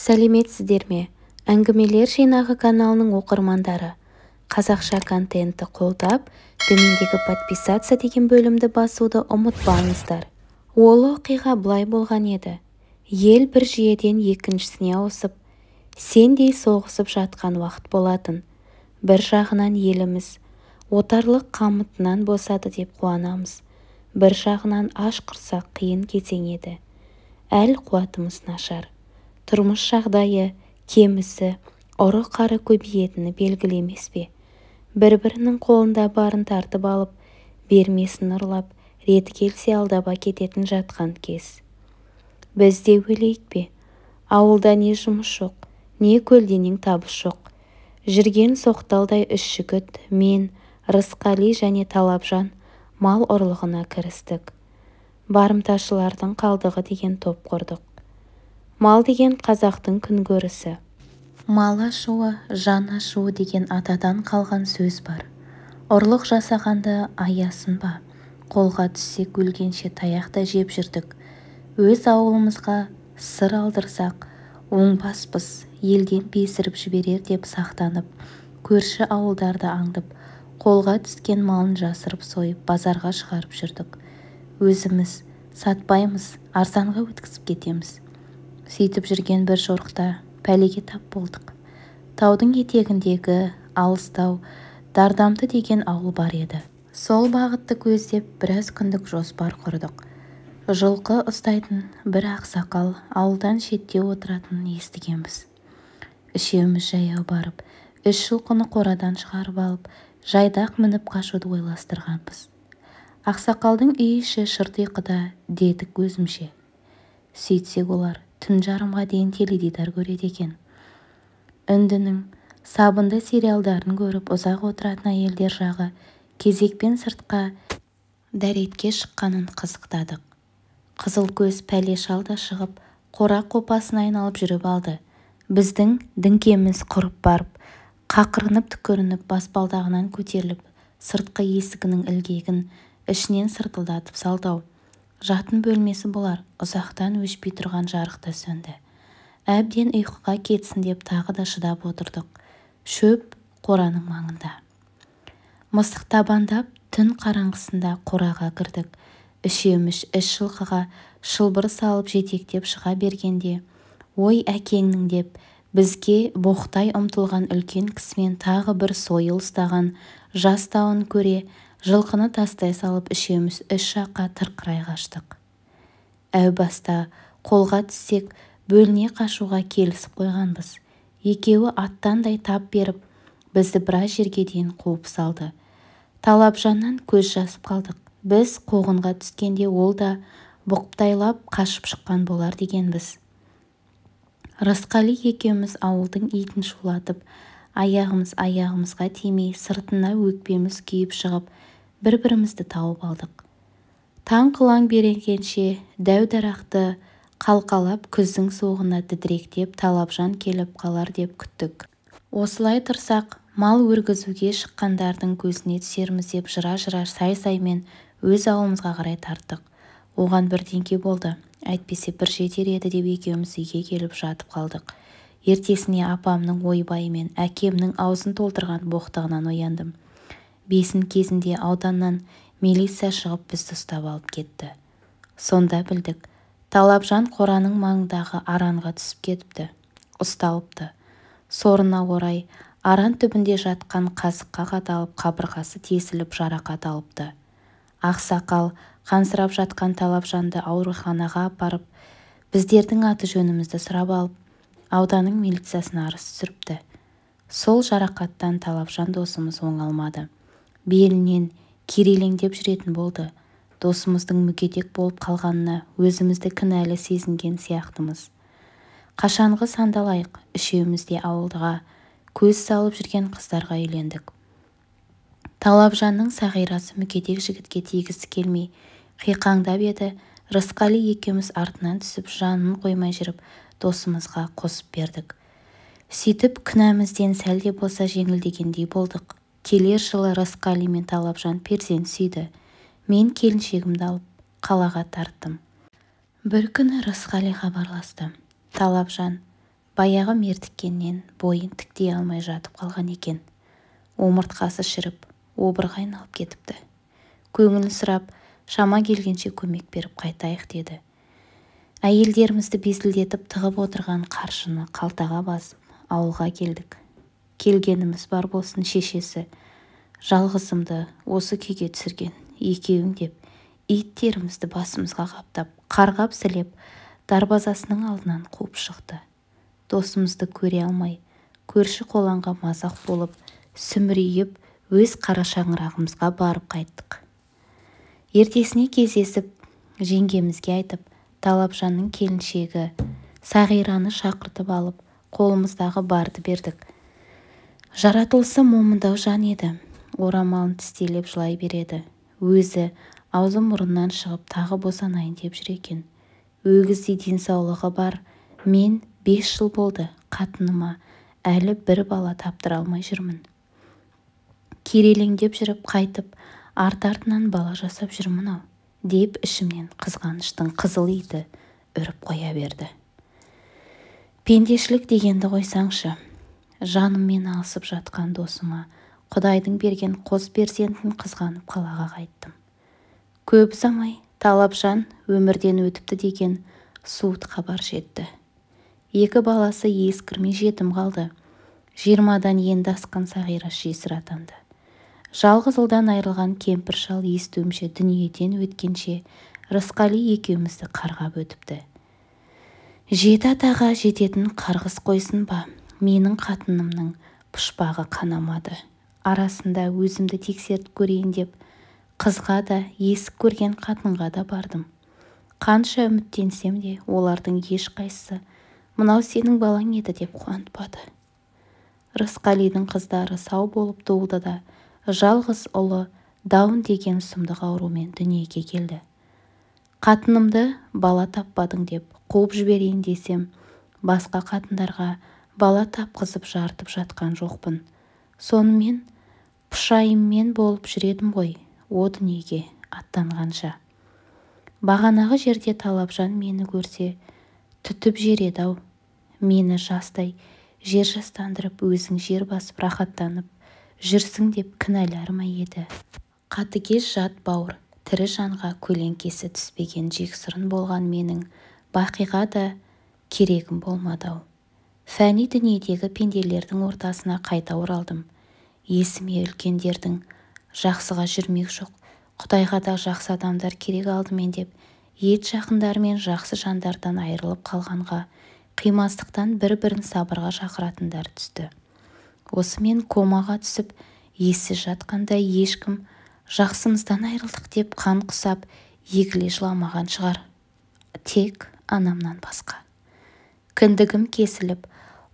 сәлеметсіздер ме әңгімелер жинағы каналының оқырмандары қазақша контентті қолдап төмендегі подписаться деген бөлімді басуды ұмытпаңыздар ол оқиға былай болған еді ел бір жүйеден екіншісіне ауысып сендей соғысып жатқан уақыт болатын бір жағынан еліміз отарлық қамытынан босады деп қуанамыз бір жағынан аш құрсақ қиын кезең еді әл қуатымыз нашар тұрмыс жағдайы кемісі, ұры-қары көбейетіні белгілі емес пе бір-бірінің қолында барын тартып алып бермесін ұрлап реті келсе алдап әкететін жатқан кез бізде өлейік пе ауылда не жұмыс жоқ не көлденең табыс жоқ жүрген соқталдай үш жігіт мен рысқали және талапжан мал ұрлығына кірістік барымташылардың қалдығы деген топ құрдық мал деген қазақтың күнкөрісі мал ашуы жан ашуы деген атадан қалған сөз бар ұрлық жасағанды аясын ба қолға түссек өлгенше таяқта жеп жүрдік өз ауылымызға сыр алдырсақ оңбаспыз елден песіріп жіберер деп сақтанып көрші ауылдарды аңдып қолға түскен малын жасырып сойып базарға шығарып жүрдік өзіміз сатпаймыз арзанға өткізіп кетеміз сөйтіп жүрген бір жорықта пәлеге тап болдық таудың етегіндегі алыстау дардамты деген ауыл бар еді сол бағытты көздеп біраз күндік жоспар құрдық жылқы ұстайтын бір ақсақал ауылдан шетте отыратынын естігенбіз үшеуміз жаяу барып үш жылқыны қорадан шығарып алып жайдақ мініп қашуды ойластырғанбыз ақсақалдың үй іші шырт ұйқыда дедік өзімше сөйтсек олар түн жарымға дейін теледидар көреді екен үндінің сабынды сериалдарын көріп ұзақ отыратын әйелдер жағы кезекпен сыртқа дәретке шыққанын қызықтадық қызыл көз пәле шал да шығып қора қопасын айналып жүріп алды біздің діңкеміз құрып барып қақырынып түкірініп баспалдағынан көтеріліп сыртқы есігінің ілгегін ішінен сыртылдатып салды жатын бөлмесі болар ұзақтан өшпей тұрған жарық та сөнді әбден ұйқыға кетсін деп тағы да шыдап отырдық шөп қораның маңында мысық табандап түн қараңғысында қораға кірдік үшеміш іш жылқыға шылбыр салып жетектеп шыға бергенде ой әкеңнің деп бізге боқтай ұмтылған үлкен кісімен тағы бір сойыл ұстаған жас көре жылқыны тастай салып үшеуміз үш жаққа тырқырай қаштық әу баста қолға түссек бөліне қашуға келісіп қойғанбыз екеуі аттандай тап беріп бізді біраз жерге дейін қуып салды талапжаннан көз жасып қалдық біз қуғынға түскенде ол да бұқтайлап қашып шыққан болар дегенбіз рысқали екеуміз ауылдың итін шулатып аяғымыз аяғымызға тимей сыртына өкпеміз күйіп шығып бір-бірімізді тауып алдық таң қылаң берегенше дәу-дарақты қалқалап күздің соғына дідіректеп талапжан келіп қалар деп күттік осылай тұрсақ мал өргізуге шыққандардың көзіне түсерміз деп жыра-жыра сай-саймен өз ауылымызға қарай тарттық оған бірдеңке болды әйтпесе бір жетер еді деп екеуміз үйге келіп жатып қалдық ертесіне апамның ойбайы мен әкемнің аузын толтырған боқтығынан ояндым бесін кезінде ауданнан милиция шығып бізді ұстап алып кетті сонда білдік талапжан қораның маңындағы аранға түсіп кетіпті ұсталыпты сорына орай аран түбінде жатқан қазыққа қадалып қабырғасы тесіліп жарақат алыпты ақсақал қансырап жатқан талапжанды ауруханаға апарып біздердің аты-жөнімізді сұрап алып ауданның милициясына арыз түсіріпті сол жарақаттан талапжан досымыз оңалмады белінен кирелеңдеп жүретін болды досымыздың мүгедек болып қалғанына өзімізді кінәлі сезінген сияқтымыз қашанғы сандалайық үшеуміз де көз салып жүрген қыздарға үйлендік талапжанның сағирасы мүгедек жігітке тигісі келмей қиқаңдап еді рысқали екеуміз артынан түсіп жанын қоймай жүріп досымызға қосып бердік сөйтіп кінәмізден сәл де болса жеңілдегендей болдық келер жылы рысқали мен талапжан перзент сүйді мен келіншегімді алып қалаға тарттым бір күні рысқали хабарласты талапжан баяғы мертіккеннен бойын тіктей алмай жатып қалған екен омыртқасы шіріп обырға айналып кетіпті көңілін сұрап шама келгенше көмек беріп қайтайық деді әйелдерімізді безілдетіп тығып отырған қаршыны қалтаға басып ауылға келдік келгеніміз бар болсын шешесі жалғызымды осы күйге түсірген екеуің деп иттерімізді басымызға қаптап қарғап-сілеп дарбазасының алдынан қуып шықты досымызды көре алмай көрші-қолаңға мазақ болып сүмірейіп өз қара шаңырағымызға барып қайттық ертесіне кездесіп жеңгемізге айтып талапжанның келіншегі сағираны шақыртып алып қолымыздағы барды бердік жаратылысы момындау жан еді орамалын тістелеп жылай береді өзі аузы мұрыннан шығып тағы босанайын деп жүр екен өгіздей денсаулығы бар мен бес жыл болды қатыныма әлі бір бала таптыра алмай жүрмін керелеңдеп жүріп қайтып арт-артынан бала жасап жүрмін-ау деп ішімнен қызғаныштың қызыл иті үріп қоя берді пендешілік дегенді қойсаңшы жаныммен алысып жатқан досыма құдайдың берген қос перзентін қызғанып қалаға қайттым көп ұзамай талапжан өмірден өтіпті деген суыт хабар жетті екі баласы ескірмей жетім қалды жиырмадан енді асқан сағира жесір атанды жалғыз ұлдан айырылған кемпір шал естуімше дүниеден өткенше рысқали екеумізді қарғап өтіпті жеті атаға жететін қарғыс қойсын ба менің қатынымның пұшпағы қанамады арасында өзімді тексертіп көрейін деп қызға да есік көрген қатынға да бардым қанша үміттенсем де олардың ешқайсысы мынау сенің балаң еді деп қуантпады рысқалидың қыздары сау болып туылды да жалғыз ұлы даун деген сұмдық аурумен дүниеге келді қатынымды бала таппадың деп қуып жіберейін десем басқа қатындарға бала тапқызып жартып жатқан жоқпын сонымен пұшайыммен болып жүредім ғой о дүниеге аттанғанша бағанағы жерде талапжан мені көрсе түтіп жер ау мені жастай жер жастандырып өзің жер басып рахаттанып жүрсің деп кінәлар ма еді қатыгез жат бауыр тірі жанға көлеңкесі түспеген жексұрын болған менің бақиға да керегім болмады-ау фәни дүниедегі пенделердің ортасына қайта оралдым есіме үлкендердің жақсыға жүрмек жоқ құдайға да жақсы адамдар керек алдымен деп ет жақындар мен жақсы жандардан айырылып қалғанға қимастықтан бір-бірін сабырға шақыратындар түсті осымен комаға түсіп ессіз жатқанда ешкім жақсымыздан айырылдық деп қан құсап егіле жыламаған шығар тек анамнан басқа кіндігім кесіліп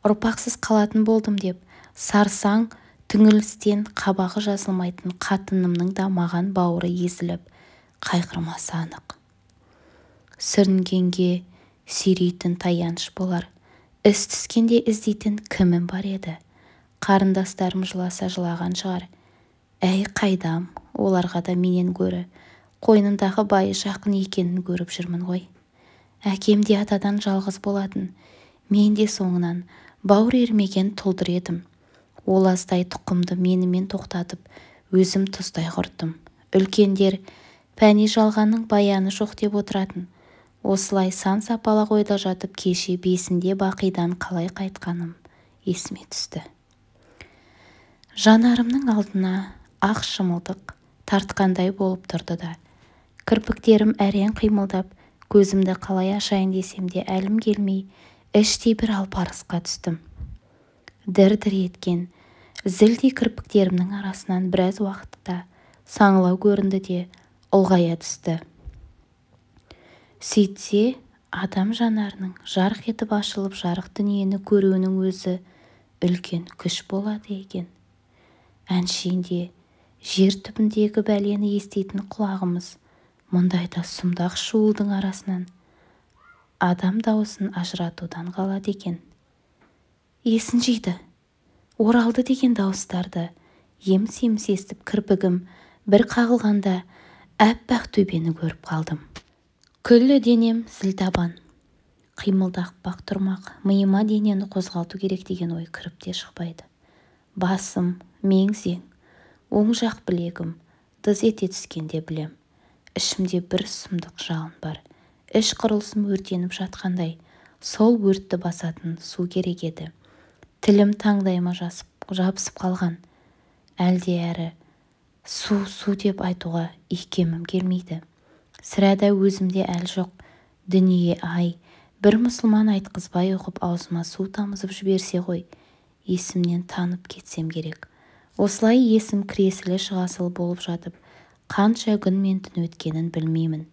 ұрпақсыз қалатын болдым деп сарсаң түңілістен қабағы жазылмайтын қатынымның да маған бауыры езіліп қайғырмасы анық сүрінгенге сүйрейтін таяныш болар іс түскенде іздейтін кімім бар еді қарындастарым жыласа жылаған шығар әй қайдам оларға да менен көрі, қойнындағы байы жақын екенін көріп жүрмін ғой әкем де атадан жалғыз болатын мен де соңынан бауыр ермеген тұлдыр едім ол аздай тұқымды менімен тоқтатып өзім тұздай құрттым үлкендер пәни жалғанның баяны жоқ деп отыратын осылай сан-сапалақ ойда жатып кеше бесінде бақидан қалай қайтқаным есіме түсті жанарымның алдына ақ шымылдық тартқандай болып тұрды да кірпіктерім әрең қимылдап көзімді қалай ашайын десем де әлім келмей іштей бір алпарысқа түстім дір-дір еткен зілдей кірпіктерімнің арасынан біраз уақытта саңылау көрінді де ұлғая түсті сөйтсе адам жанарының жарқ етіп ашылып жарық дүниені көруінің өзі үлкен күш болады екен әншейінде жер түбіндегі бәлені еститін құлағымыз мұндайда сұмдақ шуылдың арасынан адам дауысын ажыратудан қалады екен есін жиды оралды деген дауыстарды ем семіс естіп кірпігім бір қағылғанда аппақ төбені көріп қалдым күллі денем зіл табан бақ тұрмақ миыма денені қозғалту керек деген ой кіріп те шықпайды басым меңзең, оң жақ білегім дыз ете түскенде білем ішімде бір сұмдық жалын бар іш құрылысым өртеніп жатқандай сол өртті басатын су керек еді тілім таңдайыма жабысып қалған әлде әрі су су деп айтуға икемім келмейді сірә өзімде әл жоқ дүние-ай бір мұсылман айтқызбай оқып аузыма су тамызып жіберсе ғой есімнен танып кетсем керек осылай есім кіресілі шығасылы болып жатып қанша күн мен түн өткенін білмеймін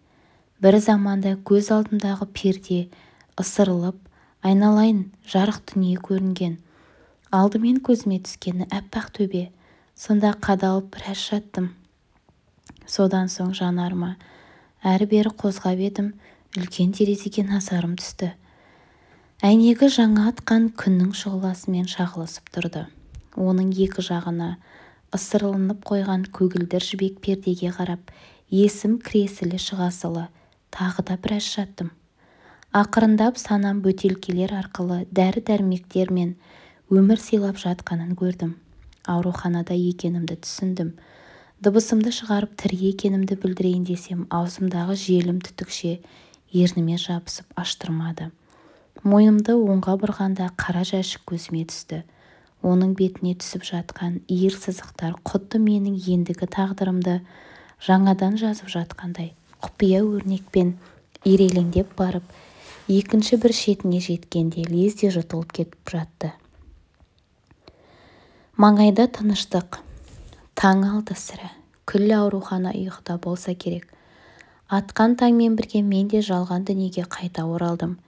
бір заманда көз алдымдағы перде ысырылып айналайын жарық дүние көрінген алдымен көзіме түскені аппақ төбе сонда қадалып біраз жаттым содан соң жанарыма әрі-бері қозғап едім үлкен терезеге назарым түсті әйнегі жаңа атқан күннің шұғыласымен шағылысып тұрды оның екі жағына ысырылынып қойған көгілдір жібек пердеге қарап есім кіресілі шығасылы тағы да біраз жаттым ақырындап санам бөтелкелер арқылы дәрі-дәрмектер мен өмір сыйлап жатқанын көрдім ауруханада екенімді түсіндім дыбысымды шығарып тірі екенімді білдірейін десем аузымдағы желім түтікше ерніме жабысып аштырмады мойнымды оңға бұрғанда қара жәшік көзіме түсті оның бетіне түсіп жатқан иір сызықтар құдды менің ендігі тағдырымды жаңадан жазып жатқандай құпия өрнекпен ирелеңдеп барып екінші бір шетіне жеткенде лезде жұтылып кетіп жатты маңайда тыныштық таң алды сірә күллі аурухана ұйқыда болса керек атқан таңмен бірге мен де жалған дүниеге қайта оралдым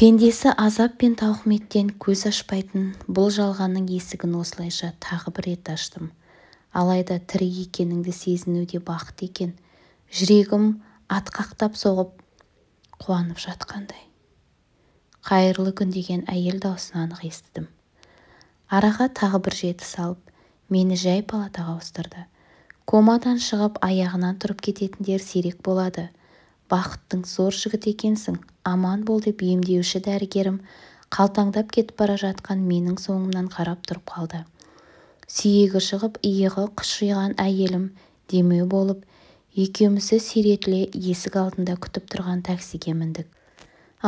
пендесі азап пен тауқыметтен көз ашпайтын бұл жалғанның есігін осылайша тағы бір рет аштым алайда тірі екеніңді сезіну де бақыт екен жүрегім атқақтап соғып қуанып жатқандай қайырлы күн деген әйел даусын анық естідім араға тағы бір жеті салып мені жай палатаға ауыстырды комадан шығып аяғынан тұрып кететіндер сирек болады бақыттың зор жігіт екенсің аман бол деп емдеуші дәрігерім қалтаңдап кетіп бара жатқан менің соңымнан қарап тұрып қалды сүйегі шығып иығы қышиған әйелім демеу болып екеумізді сүйретіле есік алдында күтіп тұрған таксиге міндік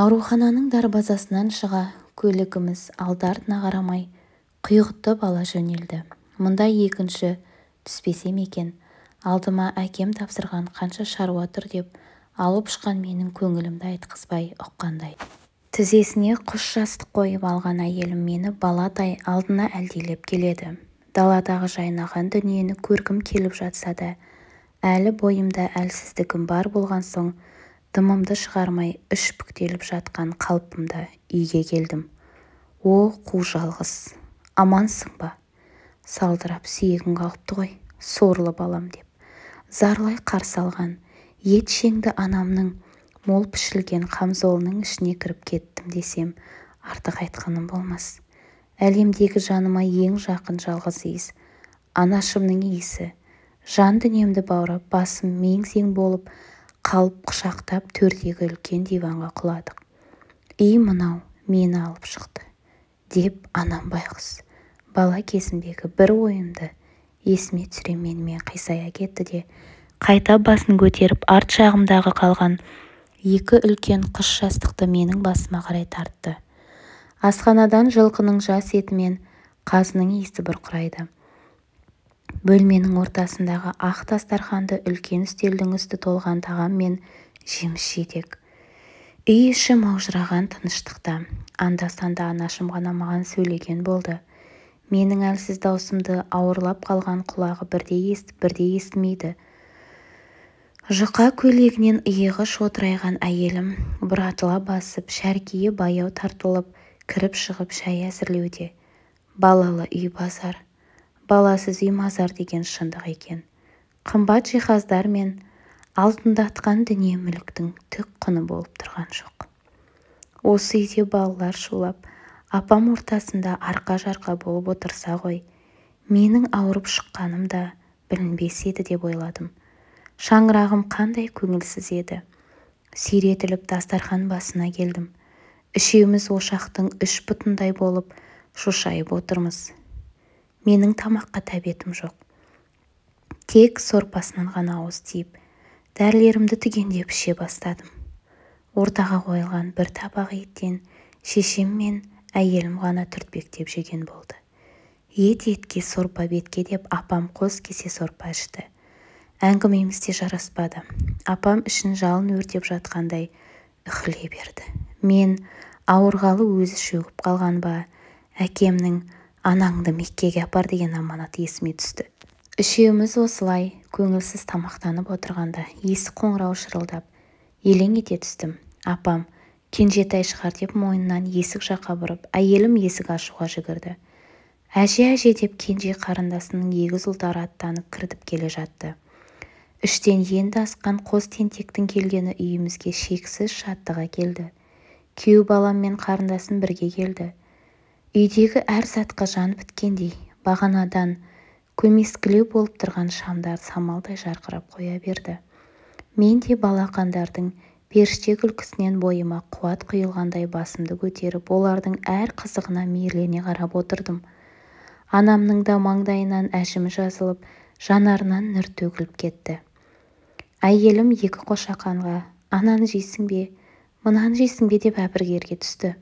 аурухананың дарбазасынан шыға көлігіміз алды-артына қарамай құйғытып ала жөнелді мұнда екінші түспесем екен алдыма әкем тапсырған қанша шаруа тұр деп алып ұшқан менің көңілімді айтқызбай ұққандай тізесіне құс жастық қойып алған әйелім мені баладай алдына әлдилеп келеді даладағы жайнаған дүниені көргім келіп жатса да әлі бойымда әлсіздігім бар болған соң дымымды шығармай үш бүктеліп жатқан қалпымда үйге келдім о қу жалғыз амансың ба салдырап сүйегің қалыпты ғой сорлы балам деп зарлай қарсы алған шеңді анамның мол пішілген қамзолының ішіне кіріп кеттім десем артық айтқаным болмас әлемдегі жаныма ең жақын жалғыз иіс анашымның иісі жан-дүниемді баурап басым мең-зең болып қалып құшақтап төрдегі үлкен диванға құладық үй мынау мені алып шықты деп анам байғұс бала кезімдегі бір ойымды есіме түсіре менімен қисая кетті де қайта басын көтеріп арт жағымдағы қалған екі үлкен қыш жастықты менің басыма қарай тартты асханадан жылқының жас еті мен қазының иісі бұрқырайды бөлменің ортасындағы ақ дастарханды үлкен үстелдің үсті толған тағам мен жеміс-жидек үй іші маужыраған тыныштықта анда-санда анашым ғана маған сөйлеген болды менің әлсіз даусымды ауырлап қалған құлағы бірде естіп бірде естімейді жұқа көйлегінен иығы шодырайған әйелім бұратыла басып шәркейі баяу тартылып кіріп-шығып шай әзірлеуде балалы үй базар баласыз үй мазар деген шындық екен қымбат жиһаздар мен алтындатқан дүние-мүліктің түк құны болып тұрған жоқ осы үйде балалар шулап апам ортасында арқа-жарқа болып отырса ғой менің ауырып шыққаным да білінбес еді деп ойладым шаңырағым қандай көңілсіз еді сүйретіліп дастархан басына келдім үшеуміз ошақтың үш бұтындай болып шошайып отырмыз менің тамаққа тәбетім жоқ тек сорпасынан ғана ауыз тиіп дәрілерімді түгендеп іше бастадым ортаға қойылған бір табақ еттен шешем мен әйелім ғана түртпектеп жеген болды ет етке сорпа бетке деп апам қос кесе сорпа ішті әңгімеміз де жараспады апам ішін жалын өртеп жатқандай үхіле берді мен ауырғалы өзі шөгіп қалған ба әкемнің анаңды меккеге апар деген аманат есіме түсті үшеуміз осылай көңілсіз тамақтанып отырғанда есік қоңырау шырылдап елең ете түстім апам кенжетай шығар деп мойнынан есік жаққа бұрып әйелім есік ашуға жүгірді әже әже деп кенже қарындасының егіз ұлдары аттанып кіріп келе жатты іштен енді асқан қос тентектің келгені үйімізге шексіз шаттық әкелді күйеу балам мен қарындасым бірге келді үйдегі әр затқа жан біткендей бағанадан көмескілеу болып тұрған шамдар самалдай жарқырап қоя берді мен де балақандардың періште күлкісінен бойыма қуат құйылғандай басымды көтеріп олардың әр қызығына мейірлене қарап отырдым анамның да маңдайынан әжімі жазылып жанарынан нұр төгіліп кетті әйелім екі қошақанға ананы жейсің бе мынаны жейсің бе деп әбігерге түсті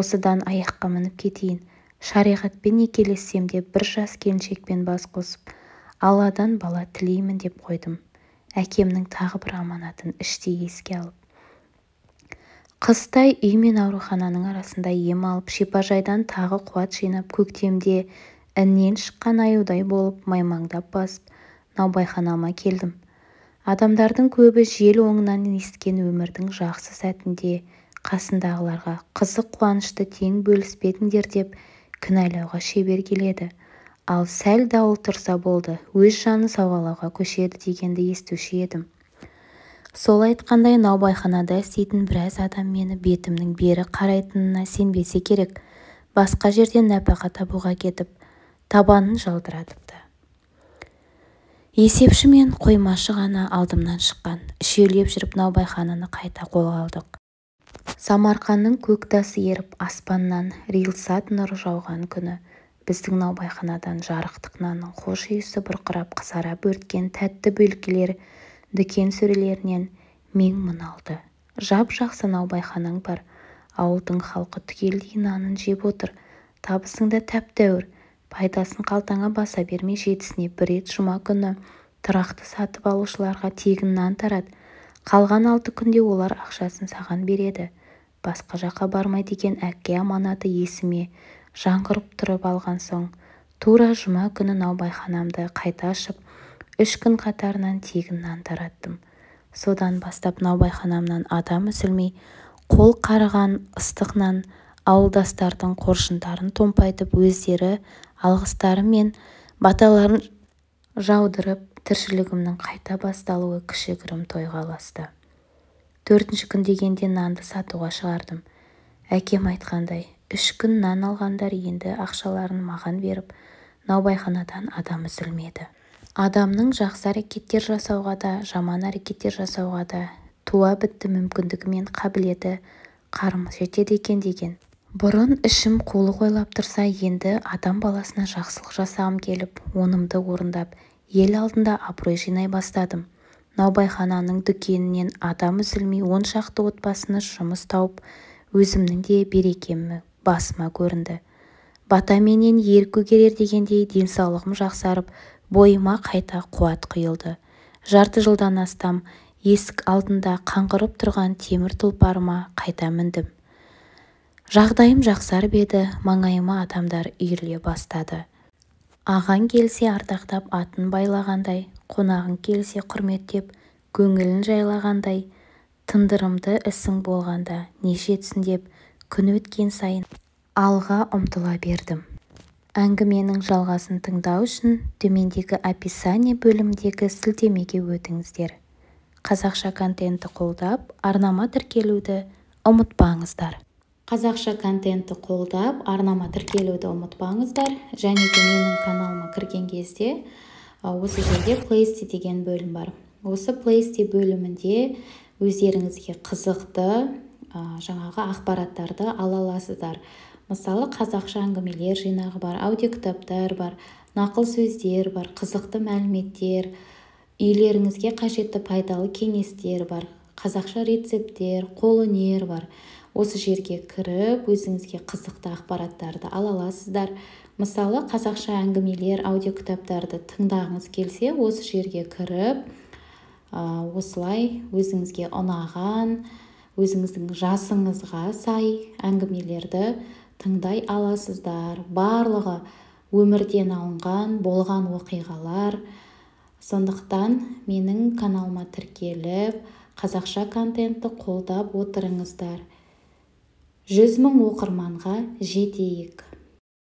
осыдан аяққа мініп кетейін шариғатпен некелессем де бір жас келіншекпен бас қосып алладан бала тілеймін деп қойдым әкемнің тағы бір аманатын іштей еске алып қыстай үй мен аурухананың арасында ем алып шипажайдан тағы қуат жинап көктемде іннен шыққан аюдай болып маймаңдап басып наубайханама келдім адамдардың көбі жел оңынан ескен өмірдің жақсы сәтінде қасындағыларға қызық қуанышты тең бөліспедіңдер деп кінәлауға шебер келеді ал сәл дауыл тұрса болды өз жанын сауғалауға көшеді дегенді естуші едім сол айтқандай наубайханада істейтін біраз адам мені бетімнің бері қарайтынына сенбесе керек басқа жерден нәпақа табуға кетіп табанын жалтыратыпты есепші мен қоймашы ғана алдымнан шыққан үшеулеп жүріп наубайхананы қайта қолға алдық самарқанның көк тасы еріп аспаннан рилсат нұр жауған күні біздің наубайханадан жарықтық нанның хош иісі бұрқырап қызара бөрткен тәтті бөлкелер дүкен сөрелерінен мен алды жап-жақсы наубайханаң бар ауылдың халқы түгелдей нанын жеп отыр табысың да тәп-тәуір пайдасын қалтаңа баса берме жетісіне бір рет жұма күні тұрақты сатып алушыларға тегін нан тарат қалған алты күнде олар ақшасын саған береді басқа жаққа бармай деген әке аманаты есіме жаңғырып тұрып алған соң тура жұма күні наубайханамды қайта ашып үш күн қатарынан тегін нан тараттым содан бастап наубайханамнан адам үзілмей қол қарыған ыстық нан ауылдастардың қоржындарын томпайтып өздері алғыстары мен баталарын жаудырып тіршілігімнің қайта басталуы кішігірім тойға ұласты төртінші күн дегенде нанды сатуға шығардым әкем айтқандай үш күн нан алғандар енді ақшаларын маған беріп наубайханадан адам үзілмеді адамның жақсы әрекеттер жасауға да жаман әрекеттер жасауға да туа бітті мүмкіндігі мен қабілеті қарымы жетеді екен деген бұрын ішім қолы қойлап тұрса енді адам баласына жақсылық жасағым келіп онымды орындап ел алдында абырой жинай бастадым наубайхананың дүкенінен адам үзілмей он шақты отбасыны жұмыс тауып өзімнің де берекемі басыма көрінді батаменен ер көгерер дегендей денсаулығым жақсарып бойыма қайта қуат құйылды жарты жылдан астам есік алдында қаңғырып тұрған темір тұлпарыма қайта міндім жағдайым жақсарып еді маңайыма адамдар үйіріле бастады ағаң келсе ардақтап атын байлағандай қонағың келсе құрметтеп көңілін жайлағандай тындырымды ісің болғанда не жетсін деп күн өткен сайын алға ұмтыла бердім әңгіменің жалғасын тыңдау үшін төмендегі описание бөліміндегі сілтемеге өтіңіздер қазақша контентті қолдап арнама тіркелуді ұмытпаңыздар қазақша контентті қолдап арнама тіркелуді ұмытпаңыздар және де менің каналыма кірген кезде осы жерде плейсте деген бөлім бар осы плейсте бөлімінде өздеріңізге қызықты жаңағы ақпараттарды ала аласыздар мысалы қазақша әңгімелер жинағы бар аудиокітаптар бар нақыл сөздер бар қызықты мәліметтер үйлеріңізге қажетті пайдалы кеңестер бар қазақша рецепттер қолөнер бар осы жерге кіріп өзіңізге қызықты ақпараттарды ала аласыздар мысалы қазақша әңгімелер аудиокітаптарды тыңдағыңыз келсе осы жерге кіріп осылай өзіңізге ұнаған өзіңіздің жасыңызға сай әңгімелерді тыңдай аласыздар барлығы өмірден алынған болған оқиғалар сондықтан менің каналыма тіркеліп қазақша контентті қолдап отырыңыздар жүз мың оқырманға жетейік